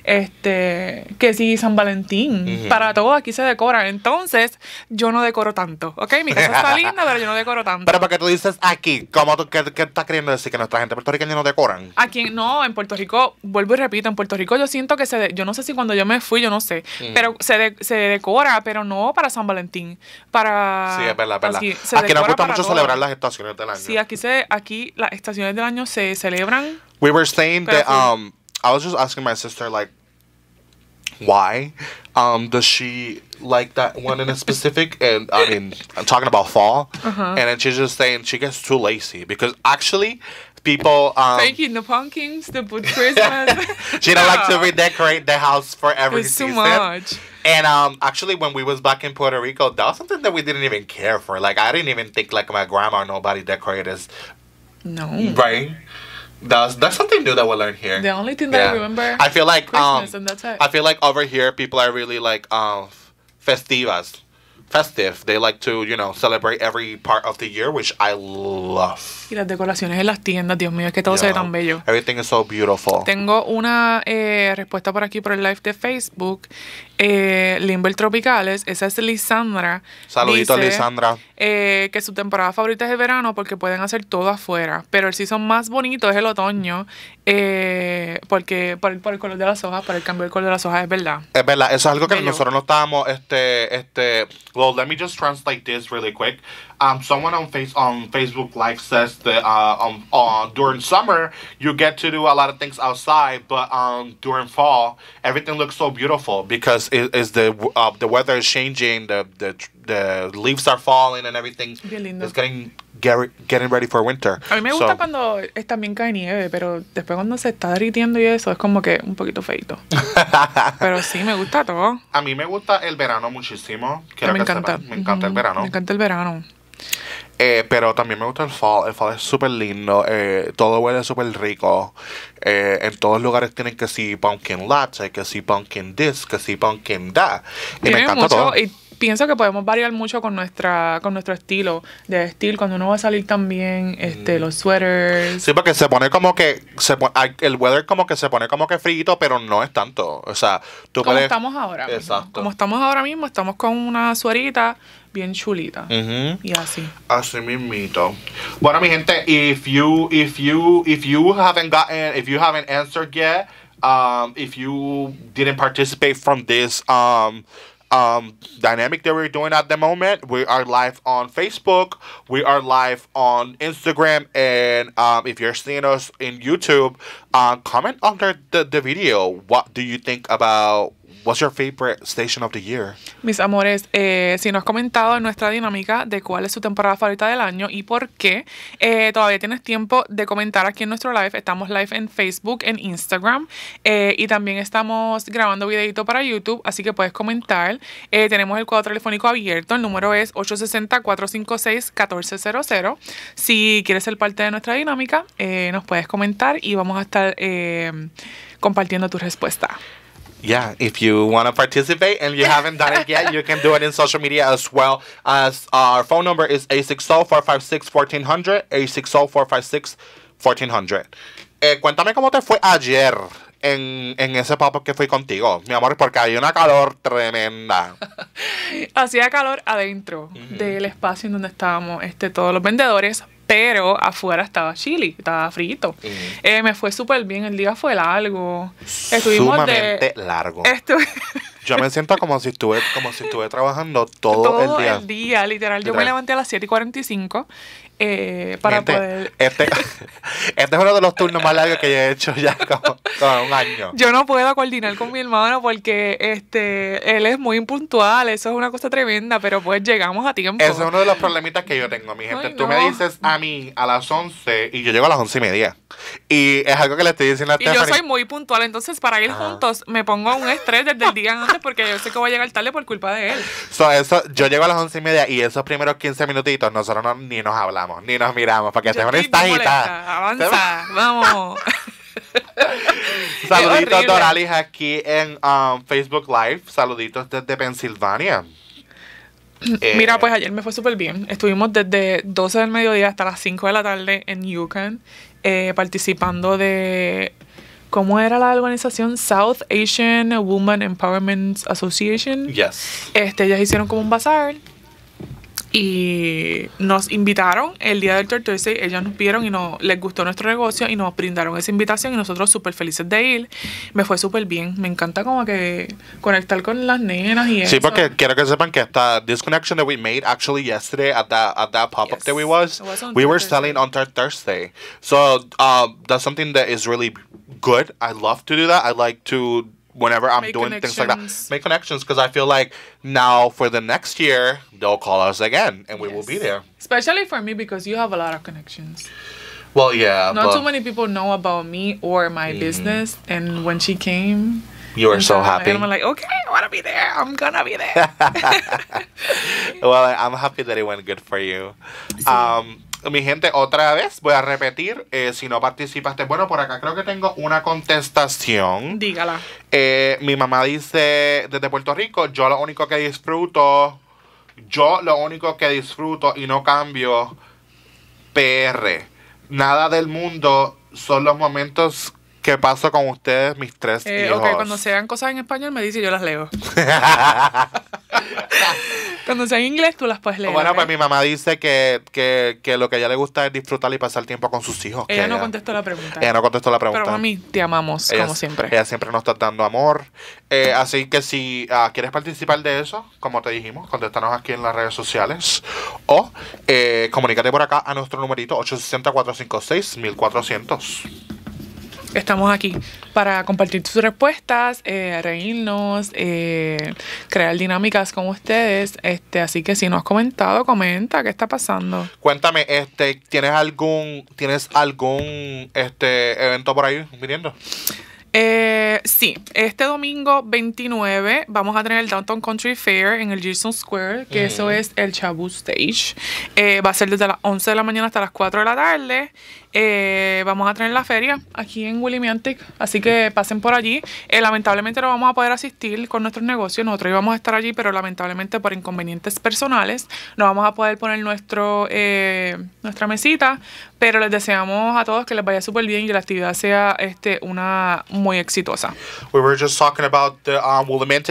este, que si San Valentín, para todo aquí se decora. Entonces, yo no decoro tanto, ¿ok? Mi casa está linda, pero yo no decoro tanto. Pero para que tú dices aquí, ¿cómo tú, qué, qué, estás queriendo decir? ¿Que nuestra gente puertorriqueña no decoran? Aquí, no, en Puerto Rico, vuelvo y repito, en Puerto Rico yo siento que se, yo no sé si cuando yo me fui, yo no sé, mm. pero se, se decora, pero no para San Valentín, para... Sí, es verdad, Aquí, no nos gusta mucho celebrar las estaciones del año. Sí, aquí, se, aquí las estaciones del año se celebran. We were saying that, um, I was just asking my sister, like, why um, does she like that one in a specific? And I mean, I'm talking about fall, uh-huh. and then she's just saying she gets too lazy because actually. People um, taking the pumpkins, the Christmas. (laughs) she don't like to (laughs) redecorate the house for every it's season. Too much. And um, actually, when we was back in Puerto Rico, that was something that we didn't even care for. Like I didn't even think like my grandma or nobody decorated No. Right. That's that's something new that we learned here. The only thing that yeah. I remember. I feel like Christmas um, and that's it. I feel like over here people are really like um, festivas, festive. They like to you know celebrate every part of the year, which I love. Y las decoraciones en las tiendas, Dios mío, es que todo se ve tan bello. Todo es so beautiful. Tengo una eh, respuesta por aquí por el live de Facebook. Eh, Limber Tropicales, esa es Lisandra. Saludito a Lisandra. Eh, que su temporada favorita es el verano porque pueden hacer todo afuera. Pero el son más bonito es el otoño porque por el, por el, color de las hojas, por el cambio del color de las hojas, es verdad. Es verdad, eso es algo que nosotros no estábamos, este, este, well, let me just translate this really quick. Um, someone on, Facebook Live says the uh, um, uh, during summer you get to do a lot of things outside, but um, during fall everything looks so beautiful because it is the uh, the weather is changing, the the the leaves are falling and everything. is getting get getting ready for winter. A mí me gusta so, cuando es también cae nieve, pero después cuando se está derritiendo y eso es como que un poquito feito. (laughs) pero sí, me gusta todo. A mí me gusta el verano muchísimo. Quiero me, encanta. Sepan. me encanta. mm, encanta el verano. Me encanta el verano. Eh, pero también me gusta el fall. El fall es súper lindo. Eh, todo huele súper rico. Eh, en todos lugares tienen que si pumpkin latte, que si pumpkin this, que si pumpkin that. Y me encanta todo pienso que podemos variar mucho con nuestra con nuestro estilo de estilo, cuando uno va a salir también este mm. los sweaters sí porque se pone como que se el weather como que se pone como que frito pero no es tanto o sea tú como estamos ahora exacto como estamos ahora mismo estamos con una suerita bien chulita y así así mismito bueno mi gente if you if you if you haven't gotten if you haven't answered yet um if you didn't participate from this um um, dynamic that we're doing at the moment. We are live on Facebook. We are live on Instagram. And um, if you're seeing us in YouTube, uh, comment under the, the video. What do you think about what's your favorite station of the year? Mis amores, eh, si no has comentado en nuestra dinámica de cuál es su temporada favorita del año y por qué, eh, todavía tienes tiempo de comentar aquí en nuestro live. Estamos live en Facebook, en Instagram eh, y también estamos grabando videito para YouTube, así que puedes comentar. tenemos el cuadro telefónico abierto, el número es 860-456-1400. Si quieres ser parte de nuestra dinámica, nos puedes comentar y vamos a estar compartiendo tu respuesta. yeah, if you want to participate and you haven't done it yet, you can do it in social media as well. As our phone number is 860-456-1400, 860-456-1400. Eh, cuéntame cómo te fue ayer. en, ese papo que fui contigo, mi amor, porque hay una calor tremenda. (laughs) Hacía calor adentro del espacio en donde estábamos este, todos los vendedores, pero afuera estaba chili, estaba frito. Eh, me fue súper bien, el día fue largo. Estuvimos Sumamente largo. (laughs) Yo me siento como si estuve, como si estuve trabajando todo, el día. Todo el día, literal. Yo me levanté a las 7 y 45 eh, para poder. Este, (laughs) este, es uno de los turnos más largos que yo he hecho ya (laughs) como, un año. Yo no puedo coordinar con mi hermano porque este él es muy impuntual, eso es una cosa tremenda, pero pues llegamos a tiempo. Ese es uno de los problemitas que yo tengo, mi gente. Tú me dices a mí a las 11 y yo llego a las 11 y media. Y es algo que le estoy diciendo a Y yo soy muy puntual, entonces para ir juntos me pongo un estrés desde el día antes porque yo sé que voy a llegar tarde por culpa de él. eso, yo llego a las 11 y media y esos primeros 15 minutitos nosotros ni nos hablamos ni nos miramos, para que te Avanza, vamos. (laughs) Saluditos, Doralis, aquí en um, Facebook Live. Saluditos desde Pensilvania. Eh, Mira, pues ayer me fue súper bien. Estuvimos desde 12 del mediodía hasta las 5 de la tarde en Yukon, eh, participando de. ¿Cómo era la organización? South Asian Women Empowerment Association. Yes. Este, ellas hicieron como un bazar y nos invitaron el día del Tortoise, ellos nos vieron y no, les gustó nuestro negocio y nos brindaron esa invitación y nosotros súper felices de ir. Me fue súper bien, me encanta como que conectar con las nenas y sí, porque quiero que sepan que esta disconnection que that we made actually yesterday at that, pop-up yes. that we was, we were selling on Thursday. So uh, that's something that is really good. I love to do that. I like to whenever I'm Make doing things like that. Make connections because I feel like now for the next year they'll call us again and we yes. will be there. Especially for me because you have a lot of connections. Well, yeah. Not too many people know about me or my mm. business. And when she came, you were so happy. And I'm like, okay, I want to be there. I'm gonna be there. (laughs) well, I'm happy that it went good for you. (laughs) Um, mi gente, otra vez voy a repetir, eh, si no participaste, bueno, por acá creo que tengo una contestación. Dígala. Eh, mi mamá dice desde Puerto Rico, yo lo único que disfruto, yo lo único que disfruto y no cambio, PR. Nada del mundo son los momentos ¿Qué pasó con ustedes, mis tres eh, hijos? cuando sean cosas en español me dice y yo las leo. (laughs) cuando sean en inglés tú las puedes leer. Bueno, pues mi mamá dice que, lo que a ella le gusta es disfrutar y pasar tiempo con sus hijos. Ella no contestó la pregunta. Ella no contestó la pregunta. Pero a mí te amamos, como siempre. Ella siempre nos está dando amor. Eh, así que si ah, quieres participar de eso, como te dijimos, contéstanos aquí en las redes sociales o eh, comunícate por acá a nuestro numerito 860-456-1400. Estamos aquí para compartir sus respuestas, eh, reírnos, eh, crear dinámicas con ustedes. Este, así que si no has comentado, comenta qué está pasando. Cuéntame, este, ¿tienes algún, tienes algún este evento por ahí viniendo? Eh, sí, este domingo 29 vamos a tener el Downtown Country Fair en el Gibson Square, que eso es el Chabu Stage. Eh, va a ser desde las 11 de la mañana hasta las 4 de la tarde. Eh, vamos a tener la feria aquí en Willimantic, así que pasen por allí. Eh, lamentablemente no vamos a poder asistir con nuestros negocios, nosotros íbamos a estar allí, pero lamentablemente por inconvenientes personales no vamos a poder poner nuestro, nuestra mesita, pero les deseamos a todos que les vaya súper bien y que la actividad sea este, una muy exitosa. We were just talking about the um,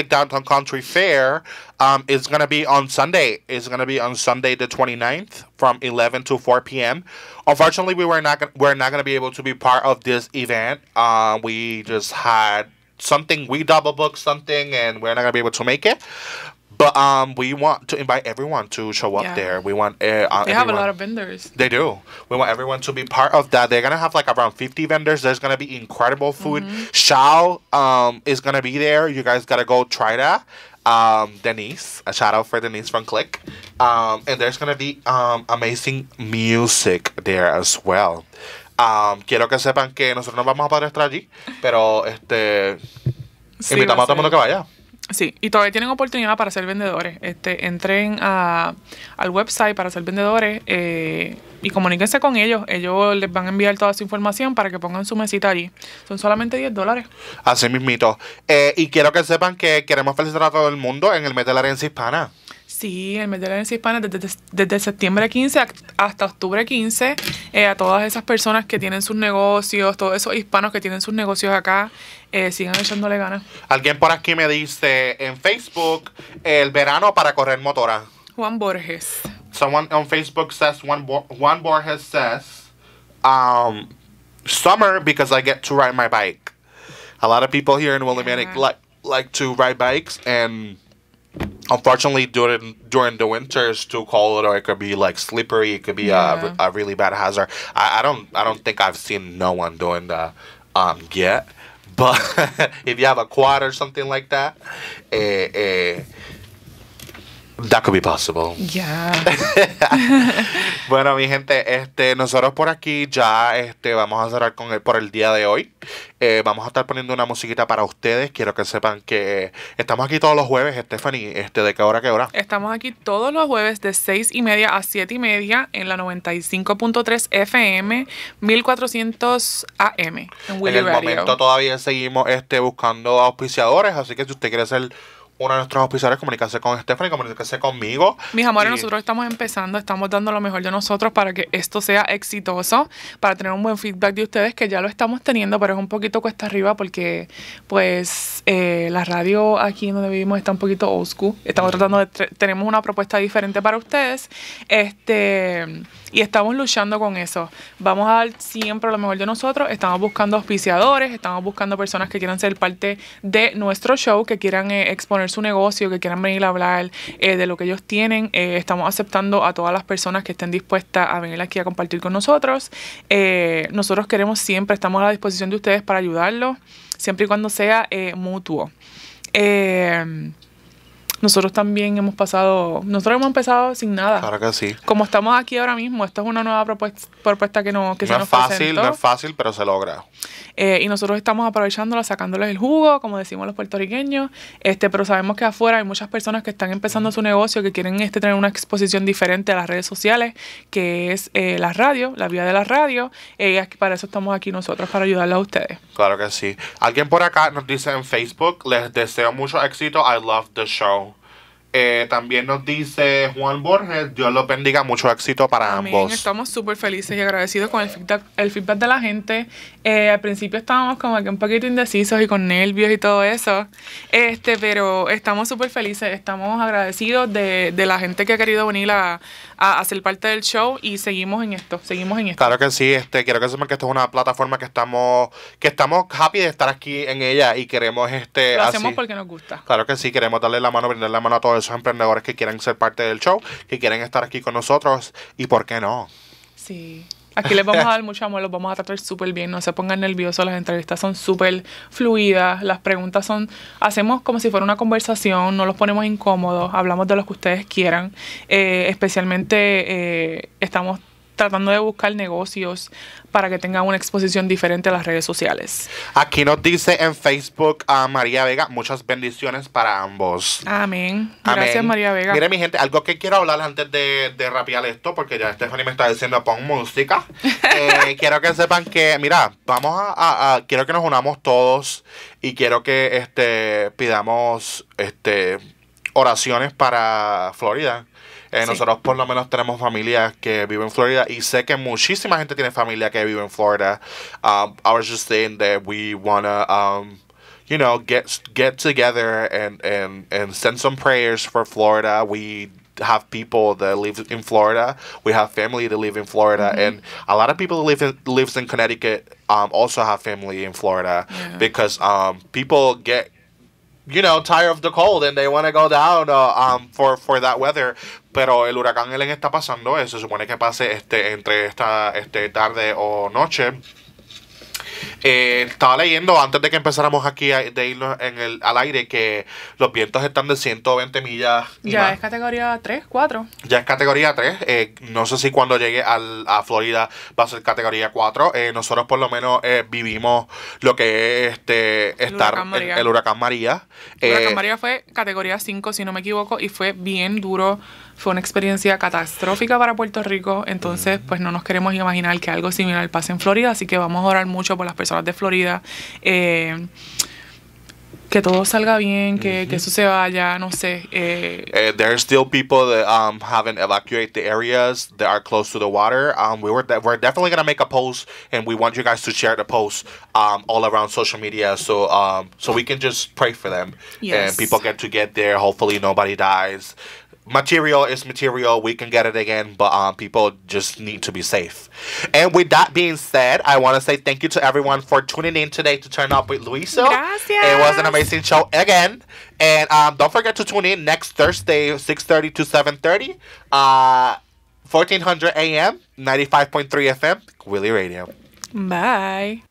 Downtown Country Fair. Um, it's going to be on Sunday. It's going to be on Sunday the 29th from 11 to 4 p.m. Unfortunately, we were not we're not going to be able to be part of this event. Uh, we just had something we double booked something and we're not going to be able to make it. But um, we want to invite everyone to show up yeah. there. We want eh, uh, they everyone. have a lot of vendors. They do. We want everyone to be part of that. They're gonna have like around fifty vendors. There's gonna be incredible food. mm hmm Shao um is gonna be there. You guys gotta go try that. Um, Denise, a shout out for Denise from Click. Um, and there's gonna be um, amazing music there as well. Um, quiero que sepan que nosotros no vamos a poder estar allí, pero este sí, invitamos a, a todo el mundo que vaya. Sí, y todavía tienen oportunidad para ser vendedores. Este, entren a, al website para ser vendedores eh, y comuníquense con ellos. Ellos les van a enviar toda su información para que pongan su mesita allí. Son solamente 10 dólares. Así mismito. Eh, y quiero que sepan que queremos felicitar a todo el mundo en el mes de la herencia hispana. Sí, el mes es la hispana desde, desde septiembre 15 hasta octubre 15, eh, a todas esas personas que tienen sus negocios, todos esos hispanos que tienen sus negocios acá, eh, sigan echándole ganas. Alguien por aquí me dice en Facebook, el verano para correr motora. Juan Borges. Someone on Facebook says, Juan, Juan Borges says, um, summer because I get to ride my bike. A lot of people here in Willimantic like, like to ride bikes and... unfortunately during during the winter it's too cold or it could be like slippery it could be yeah. a, a really bad hazard I, I, don't i don't think i've seen no one doing that um yet (laughs) but (laughs) if you have a quad or something like that eh, eh, That could be possible. Yeah. (laughs) bueno, mi gente, este, nosotros por aquí ya este, vamos a cerrar con por el día de hoy. Eh, vamos a estar poniendo una musiquita para ustedes. Quiero que sepan que estamos aquí todos los jueves, Stephanie. Este, ¿De qué hora qué hora? Estamos aquí todos los jueves de 6 y media a 7 y media en la 95.3 FM, 1400 AM. En, en el momento todavía seguimos este, buscando auspiciadores, así que si usted quiere ser uno de nuestros oficiales comunicarse con Stephanie, comunicarse conmigo. Mis amores, nosotros estamos empezando, estamos dando lo mejor de nosotros para que esto sea exitoso, para tener un buen feedback de ustedes, que ya lo estamos teniendo, pero es un poquito cuesta arriba porque pues eh, la radio aquí donde vivimos está un poquito oscuro Estamos tratando de, tenemos una propuesta diferente para ustedes. Este y estamos luchando con eso. Vamos a dar siempre lo mejor de nosotros. Estamos buscando auspiciadores, estamos buscando personas que quieran ser parte de nuestro show, que quieran eh, exponer su negocio, que quieran venir a hablar eh, de lo que ellos tienen. Eh, estamos aceptando a todas las personas que estén dispuestas a venir aquí a compartir con nosotros. Eh, nosotros queremos siempre, estamos a la disposición de ustedes para ayudarlos, siempre y cuando sea mutuo nosotros también hemos pasado, nosotros hemos empezado sin nada. Claro que sí. Como estamos aquí ahora mismo, esta es una nueva propuesta, que, no, que se nos es fácil, No es fácil, pero se logra. Eh, y nosotros estamos aprovechándola, sacándoles el jugo, como decimos los puertorriqueños, este, pero sabemos que afuera hay muchas personas que están empezando su negocio, que quieren este, tener una exposición diferente a las redes sociales, que es eh, la radio, la vía de la radio, y eh, aquí, para eso estamos aquí nosotros, para ayudarles a ustedes. Claro que sí. Alguien por acá nos dice en Facebook, les deseo mucho éxito, I love the show. Eh, también nos dice Juan Borges, Dios los bendiga, mucho éxito para ambos. Estamos súper felices y agradecidos con el feedback, el feedback de la gente. Eh, al principio estábamos como que un poquito indecisos y con nervios y todo eso, este pero estamos súper felices, estamos agradecidos de, de, la gente que ha querido venir a, a, hacer parte del show y seguimos en esto, seguimos en esto. Claro que sí, este quiero que sepan que esto es una plataforma que estamos que estamos happy de estar aquí en ella y queremos este... Lo hacemos porque nos gusta. Claro que sí, queremos darle la mano, brindarle la mano a todos esos emprendedores que quieran ser parte del show, que quieren estar aquí con nosotros y por qué no. Sí. Aquí les vamos a dar mucho amor, los vamos a tratar súper bien, no se pongan nerviosos, las entrevistas son súper fluidas, las preguntas son, hacemos como si fuera una conversación, no los ponemos incómodos, hablamos de lo que ustedes quieran, eh, especialmente eh, estamos tratando de buscar negocios para que tengan una exposición diferente a las redes sociales. Aquí nos dice en Facebook a María Vega, muchas bendiciones para ambos. Amén. Gracias María Vega. Mire mi gente, algo que quiero hablar antes de, de rapear esto, porque ya Stephanie me está diciendo pon música. (laughs) Eh, quiero que sepan que, mira, vamos a, quiero que nos unamos todos y quiero que este pidamos este oraciones para Florida Eh, sí. Nosotros por lo menos tenemos que en Florida y sé que muchísima gente tiene familia que vive en Florida. Um, I was just saying that we wanna, um, you know, get get together and and and send some prayers for Florida. We have people that live in Florida. We have family that live in Florida, mm -hmm. and a lot of people that live in, lives in Connecticut um, also have family in Florida yeah. because um, people get you know, tired of the cold and they want to go down uh, um, for, for that weather. Pero el huracán Ellen está pasando, eh, se supone que pase este, entre esta este tarde o noche. Eh, estaba leyendo antes de que empezáramos aquí de irnos en al aire que los vientos están de 120 millas. ya es categoría 3, 4. Ya es categoría eh, 3. no sé si cuando llegue a Florida va a ser categoría 4. Eh, nosotros por lo menos vivimos lo que es este, estar el huracán María. El huracán María fue categoría 5, si no me equivoco, y fue bien duro fue una experiencia catastrófica para Puerto Rico, entonces pues no nos queremos imaginar que algo similar pase en Florida, así que vamos a orar mucho por las personas de Florida. Eh, que todo salga bien, que, eso se vaya, no sé. Eh, eh. there are still people that um, haven't evacuated the areas that are close to the water. Um, we were de we're definitely make a post, and we want you guys to share the post um, all around social media, so um, so we can just pray for them, yes. and people get to get there. Hopefully, nobody dies. material is material. We can get it again, but um, people just need to be safe. And with that being said, I want to say thank you to everyone for tuning in today to Turn Up with Luiso. Gracias. It was an amazing show again. And um, don't forget to tune in next Thursday, 6.30 to 7.30. Uh, 1400 AM, 95.3 FM, Willie Radio. Bye.